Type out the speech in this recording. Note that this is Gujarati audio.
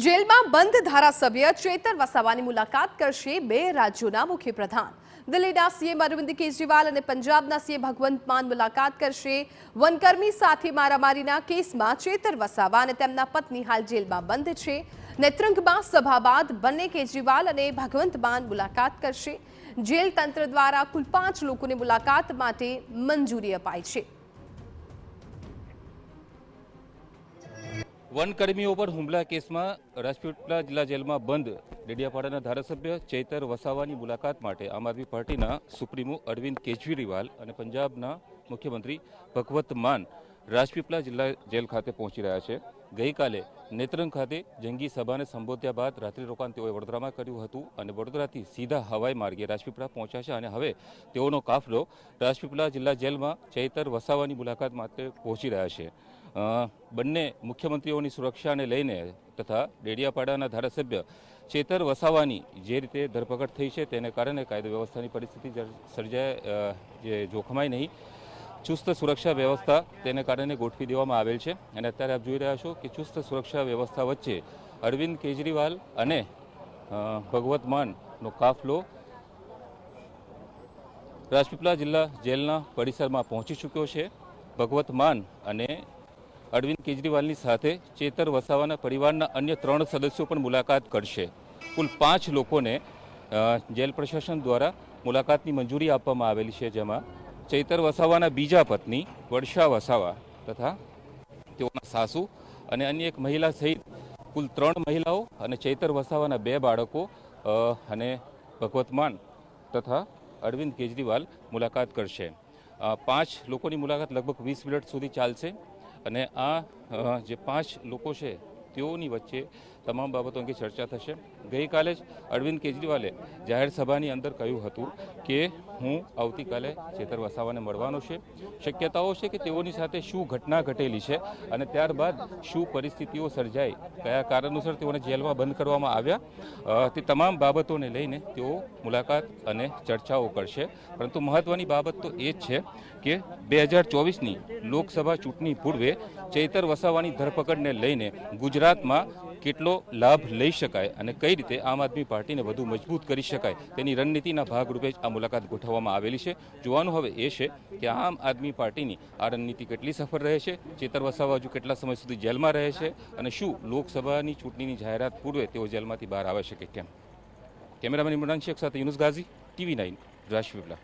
જેલમાં બંધ ધારાસભ્ય ચેતર વસાવાની મુલાકાત કરશે બે રાજ્યોના મુખ્યપ્રધાન દિલ્હીના સીએમ અરવિંદ કેજરીવાલ અને પંજાબના સીએમ ભગવંત માન મુલાકાત કરશે વનકર્મી સાથે મારામારીના કેસમાં ચેતર વસાવા અને તેમના પત્ની હાલ જેલમાં બંધ છે નેત્રંગમાં સભા બાદ બંને કેજરીવાલ અને ભગવંત માન મુલાકાત કરશે જેલ તંત્ર દ્વારા કુલ પાંચ લોકોની મુલાકાત માટે મંજૂરી અપાઈ છે વનકર્મીઓ પર હુમલા કેસમાં રાજપીપળા જિલ્લા જેલમાં બંધ ડેડિયાપાડાના ધારાસભ્ય ચૈતર વસાવાની મુલાકાત માટે આમ આદમી પાર્ટીના સુપ્રીમો અરવિંદ કેજરીવાલ અને પંજાબના મુખ્યમંત્રી ભગવત માન રાજપીપળા જિલ્લા જેલ ખાતે પહોંચી રહ્યા છે ગઈકાલે નેત્રંગ ખાતે જંગી સભાને સંબોધ્યા બાદ રાત્રિ રોકાણ તેઓએ વડોદરામાં કર્યું હતું અને વડોદરાથી સીધા હવાઈ માર્ગે રાજપીપળા પહોંચ્યા છે અને હવે તેઓનો કાફલો રાજપીપળા જિલ્લા જેલમાં ચૈતર વસાવાની મુલાકાત માટે પહોંચી રહ્યા છે બંને મુખ્યમંત્રીઓની સુરક્ષાને લઈને તથા ડેડિયાપાડાના ધારાસભ્ય ચેતર વસાવાની જે રીતે ધરપકડ થઈ છે તેને કારણે કાયદો વ્યવસ્થાની પરિસ્થિતિ સર્જાય જે જોખમાય નહીં ચુસ્ત સુરક્ષા વ્યવસ્થા તેને કારણે ગોઠવી દેવામાં આવેલ છે અને અત્યારે આપ જોઈ રહ્યા છો કે ચુસ્ત સુરક્ષા વ્યવસ્થા વચ્ચે અરવિંદ કેજરીવાલ અને ભગવત માનનો કાફલો રાજપીપળા જિલ્લા જેલના પરિસરમાં પહોંચી ચૂક્યો છે ભગવત માન અને અરવિંદ કેજરીવાલની સાથે ચેતર વસાવાના પરિવારના અન્ય ત્રણ સદસ્યો પણ મુલાકાત કરશે કુલ પાંચ લોકોને જેલ પ્રશાસન દ્વારા મુલાકાતની મંજૂરી આપવામાં આવેલી છે જેમાં ચૈતર વસાવાના બીજા પત્ની વર્ષા વસાવા તથા તેઓના સાસુ અને અન્ય એક મહિલા સહિત કુલ ત્રણ મહિલાઓ અને ચૈતર વસાવાના બે બાળકો અને ભગવત માન તથા અરવિંદ કેજરીવાલ મુલાકાત કરશે પાંચ લોકોની મુલાકાત લગભગ વીસ મિનિટ સુધી ચાલશે અને આ જે પાંચ લોકો છે તેઓની વચ્ચે તમામ બાબતો અંગે ચર્ચા થશે ગઈકાલે જ અરવિંદ કેજરીવાલે જાહેર સભાની અંદર કહ્યું હતું કે હું આવતીકાલે ચેતર વસાવાને મળવાનો છે શક્યતાઓ છે કે તેઓની સાથે શું ઘટના ઘટેલી છે અને ત્યારબાદ શું પરિસ્થિતિઓ સર્જાઈ કયા કારણોસર તેઓને જેલમાં બંધ કરવામાં આવ્યા તે તમામ બાબતોને લઈને તેઓ મુલાકાત અને ચર્ચાઓ કરશે પરંતુ મહત્વની બાબત તો એ જ છે કે બે હજાર ચોવીસની લોકસભા ચૂંટણી પૂર્વે ચેતર વસાવાની ધરપકડને લઈને ગુજરાત ગુજરાતમાં કેટલો લાભ લઈ શકાય અને કઈ રીતે આમ આદમી પાર્ટીને વધુ મજબૂત કરી શકાય તેની રણનીતિના ભાગરૂપે જ આ મુલાકાત ગોઠવવામાં આવેલી છે જોવાનું હવે એ છે કે આમ આદમી પાર્ટીની આ રણનીતિ કેટલી સફળ રહે છે ચેતર વસાવા હજુ કેટલા સમય સુધી જેલમાં રહે છે અને શું લોકસભાની ચૂંટણીની જાહેરાત પૂર્વે તેઓ જેલમાંથી બહાર આવે છે કે કેમ કેમેરામેન ઇમરાન શેખ સાથે યુનુસ ગાઝી ટીવી નાઇન રાજપીપલા